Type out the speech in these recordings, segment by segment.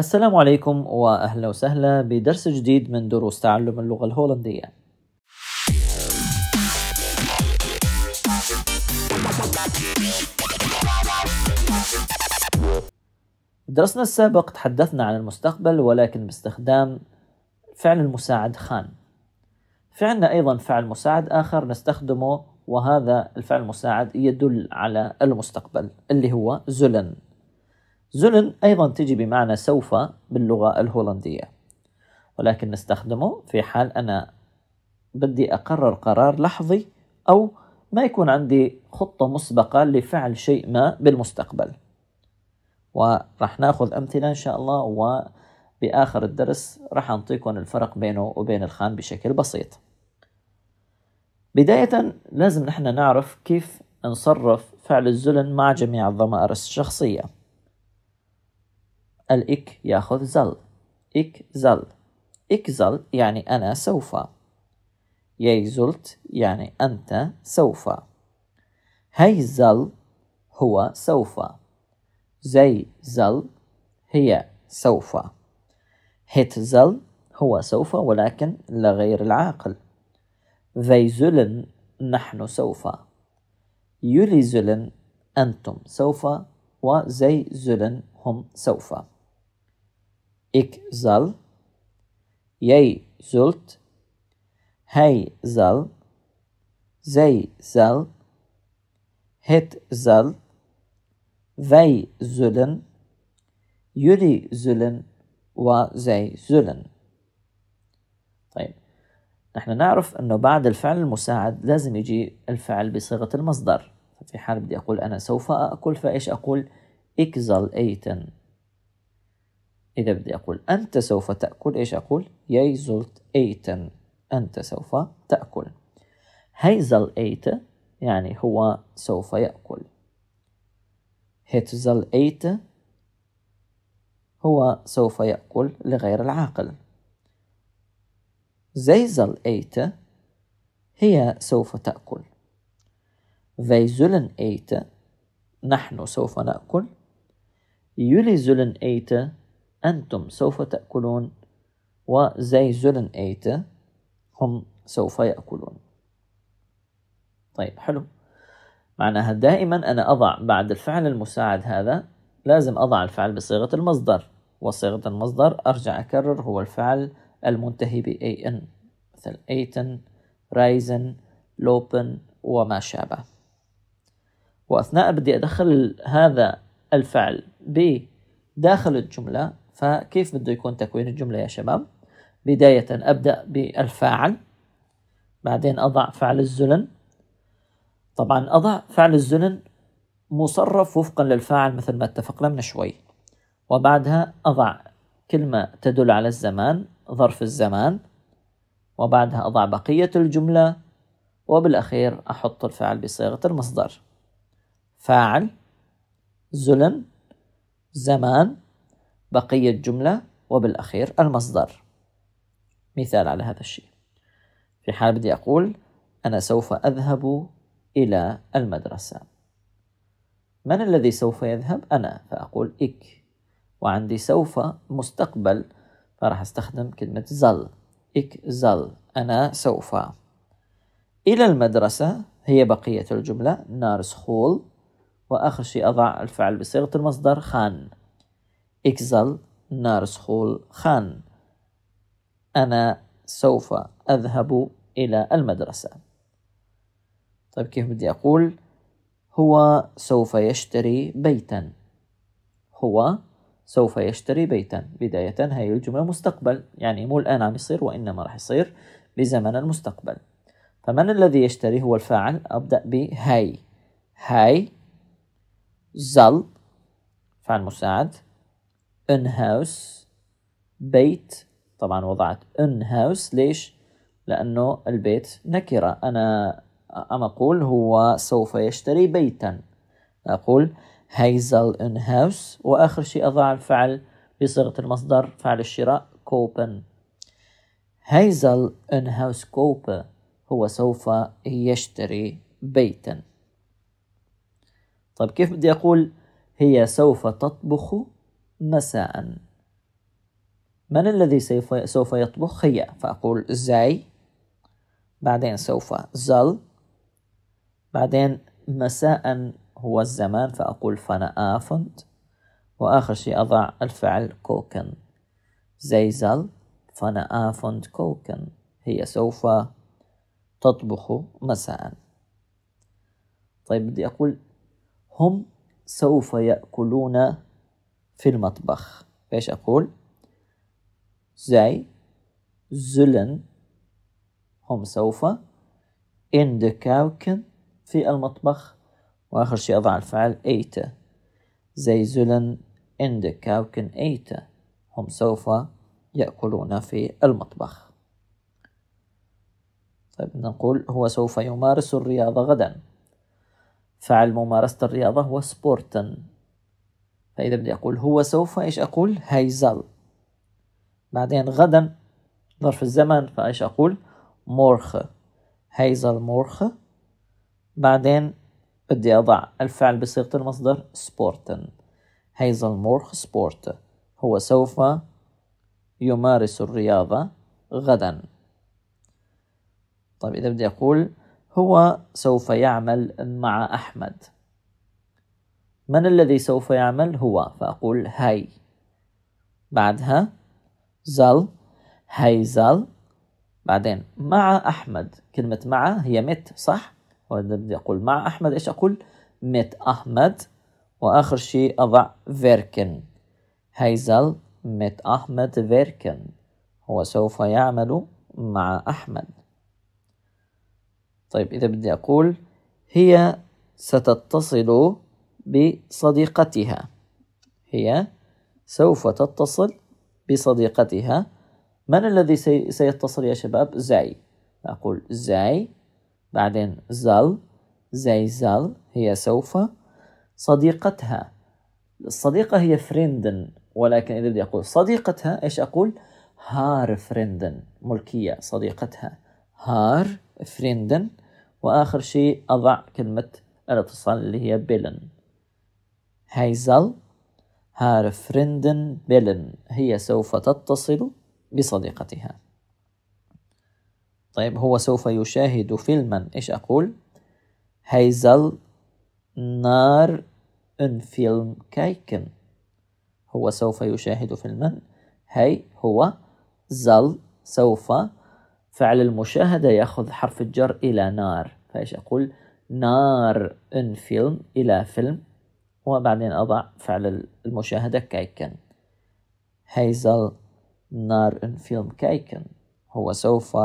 السلام عليكم واهلا وسهلا بدرس جديد من دروس تعلم اللغه الهولنديه. درسنا السابق تحدثنا عن المستقبل ولكن باستخدام فعل المساعد خان. في عندنا ايضا فعل مساعد اخر نستخدمه وهذا الفعل المساعد يدل على المستقبل اللي هو زلن زلن أيضا تجي بمعنى سوف باللغة الهولندية ولكن نستخدمه في حال أنا بدي أقرر قرار لحظي أو ما يكون عندي خطة مسبقة لفعل شيء ما بالمستقبل ورح ناخذ أمثلة إن شاء الله وبآخر الدرس رح أعطيكم الفرق بينه وبين الخان بشكل بسيط بداية لازم نحن نعرف كيف نصرف فعل الزلن مع جميع الضمائر الشخصية الإك يأخذ زل إك زل إك زل يعني أنا سوف يي زلت يعني أنت سوف هي زل هو سوف زي زل هي سوف هيت زل هو سوف ولكن لغير العاقل ذي زلن نحن سوف يلي زلن أنتم سوف وزي زلن هم سوف Ik zal. Jij zult. Hij zal. Zij zal. Het zal. Wij zullen. Jullie zullen. zij zullen. طيب نحن نعرف أنه بعد الفعل المساعد لازم يجي الفعل بصيغة المصدر في حال بدي أقول أنا سوف أكل فإيش أقول إكزل أيتن إذا بدي أقول أنت سوف تأكل إيش أقول؟ يزلت إيتن أنت سوف تأكل هيزل إيت يعني هو سوف يأكل هيتزل إيت هو سوف يأكل لغير العاقل زيزل إيت هي سوف تأكل فيزلن إيت نحن سوف نأكل يلي زلن إيت أنتم سوف تأكلون وزي زولن أيت هم سوف يأكلون طيب حلو معناها دائما أنا أضع بعد الفعل المساعد هذا لازم أضع الفعل بصيغة المصدر وصيغة المصدر أرجع أكرر هو الفعل المنتهي أي أن مثل ايتن رايزن لوبن وما شابه وأثناء بدي أدخل هذا الفعل بداخل الجملة فكيف بده يكون تكوين الجملة يا شباب بداية أبدأ بالفاعل بعدين أضع فعل الزلن طبعا أضع فعل الزلن مصرف وفقا للفاعل مثل ما اتفقنا من شوي وبعدها أضع كلمة تدل على الزمان ظرف الزمان وبعدها أضع بقية الجملة وبالأخير أحط الفعل بصيغة المصدر فاعل زلن زمان بقية جملة وبالأخير المصدر مثال على هذا الشيء في حال بدي أقول أنا سوف أذهب إلى المدرسة من الذي سوف يذهب؟ أنا فأقول إك وعندي سوف مستقبل فراح أستخدم كلمة زل إك زل أنا سوف إلى المدرسة هي بقية الجملة نارس خول وآخر شيء أضع الفعل بصيغة المصدر خان اكزل نارسخول خان أنا سوف أذهب إلى المدرسة طيب كيف بدي أقول هو سوف يشتري بيتا هو سوف يشتري بيتا بداية هي الجملة مستقبل يعني مو الآن عم يصير وإنما راح يصير بزمن المستقبل فمن الذي يشتري هو الفاعل أبدأ بهاي هاي زل فعل مساعد ان هاوس بيت طبعا وضعت ان هاوس ليش؟ لأنه البيت نكرة أنا أم أقول هو سوف يشتري بيتا أقول هيزل ان هاوس وآخر شيء أضع الفعل بصيغة المصدر فعل الشراء كوبن هيزل ان هاوس كوب هو سوف يشتري بيتا طيب كيف بدي أقول هي سوف تطبخ مساء من الذي سوف يطبخ هي فأقول زي بعدين سوف زل بعدين مساء هو الزمان فأقول فأنا آفند وآخر شيء أضع الفعل كوكن زي زل فأنا آفند كوكن هي سوف تطبخ مساء طيب بدي أقول هم سوف يأكلون في المطبخ فايش أقول زي زلن هم سوف in de keuken في المطبخ وآخر شيء أضع الفعل ايتا زي زلن in de keuken ايتا هم سوف يأكلون في المطبخ طيب نقول هو سوف يمارس الرياضة غدا فعل ممارسة الرياضة هو سبورتن فإذا بدي أقول هو سوف إيش أقول هيزل بعدين غدا ظرف الزمن فإيش أقول مورخ هيزل مورخ بعدين بدي أضع الفعل بصيغة المصدر سبورتن هيزل مورخ سبورت هو سوف يمارس الرياضة غدا طيب إذا بدي أقول هو سوف يعمل مع أحمد من الذي سوف يعمل هو فأقول هاي بعدها زل هاي زل بعدين مع أحمد كلمة مع هي مت صح وإذا بدي أقول مع أحمد إيش أقول مت أحمد وآخر شيء أضع فيركن زل مت أحمد فيركن هو سوف يعمل مع أحمد طيب إذا بدي أقول هي ستتصل بصديقتها هي سوف تتصل بصديقتها من الذي سيتصل يا شباب زاي أقول زاي بعدين زل زي زل هي سوف صديقتها الصديقة هي فريندن ولكن إذا بدي أقول صديقتها إيش أقول هار فريندن ملكية صديقتها هار فريندن وآخر شيء أضع كلمة الاتصال اللي هي بيلن هيزل هار فريندن بيلن هي سوف تتصل بصديقتها طيب هو سوف يشاهد فيلما إيش أقول هيزل نار ان فيلم كايكن هو سوف يشاهد فيلما هي هو زل سوف فعل المشاهدة يأخذ حرف الجر إلى نار فإيش أقول نار ان فيلم إلى فيلم وبعدين أضع فعل المشاهدة كايكن هيزل نار فيلم كايكن هو سوف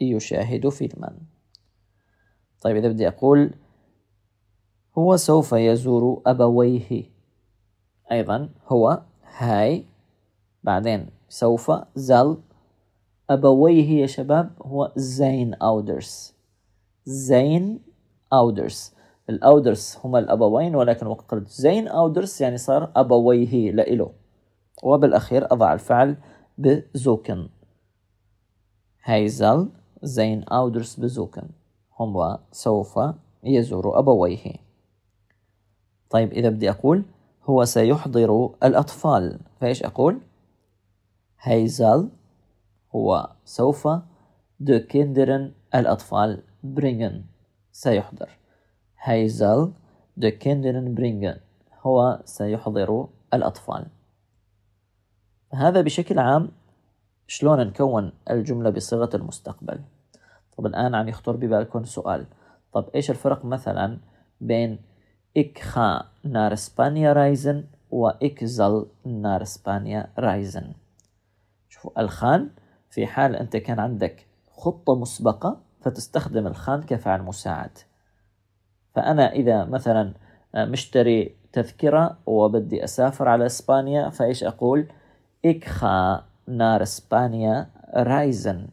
يشاهد فيلما طيب إذا بدي أقول هو سوف يزور أبويه أيضا هو هاي بعدين سوف زل أبويه يا شباب هو زين أودرز زين أودرز الأودرس هما الأبوين ولكن وقت قلت زين أودرس يعني صار أبويه لإله وبالأخير أضع الفعل بزوكن هايزل زين أودرس بزوكن هما سوف يزور أبويه طيب إذا بدي أقول هو سيحضر الأطفال فإيش أقول؟ هايزل هو سوف دو كيندرن الأطفال برينجن سيحضر هايزل دو كيندرن برينغن هو سيحضر الأطفال هذا بشكل عام شلون نكون الجملة بصيغة المستقبل طب الآن عم يخطر ببالكم سؤال طب إيش الفرق مثلا بين إك ga نار اسبانيا رايزن و ik zal naar شوفوا الخان في حال أنت كان عندك خطة مسبقة فتستخدم الخان كفعل مساعد فأنا إذا مثلا آه، مشتري تذكرة وبدي أسافر على إسبانيا فإيش أقول إكخا نار إسبانيا رايزن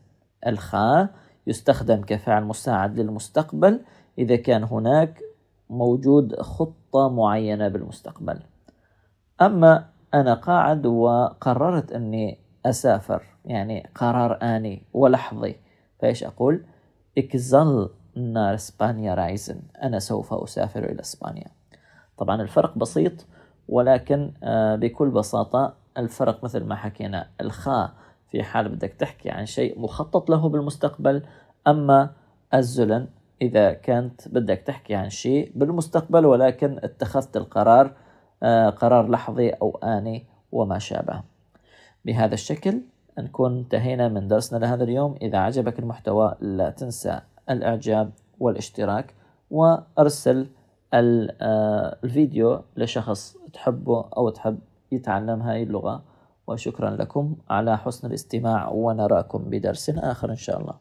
الخا يستخدم كفعل مساعد للمستقبل إذا كان هناك موجود خطة معينة بالمستقبل أما أنا قاعد وقررت أني أسافر يعني قرار آني ولحظي فإيش أقول إكزل نار اسبانيا رايزن انا سوف اسافر الى اسبانيا طبعا الفرق بسيط ولكن آه، بكل بساطه الفرق مثل ما حكينا الخاء في حال بدك تحكي عن شيء مخطط له بالمستقبل اما الزلن اذا كانت بدك تحكي عن شيء بالمستقبل ولكن اتخذت القرار آه، قرار لحظي او اني وما شابه بهذا الشكل نكون انتهينا من درسنا لهذا اليوم إذا عجبك المحتوى لا تنسى الاعجاب والاشتراك وارسل آه، الفيديو لشخص تحبه او تحب يتعلم هاي اللغه وشكرا لكم على حسن الاستماع ونراكم بدرس اخر ان شاء الله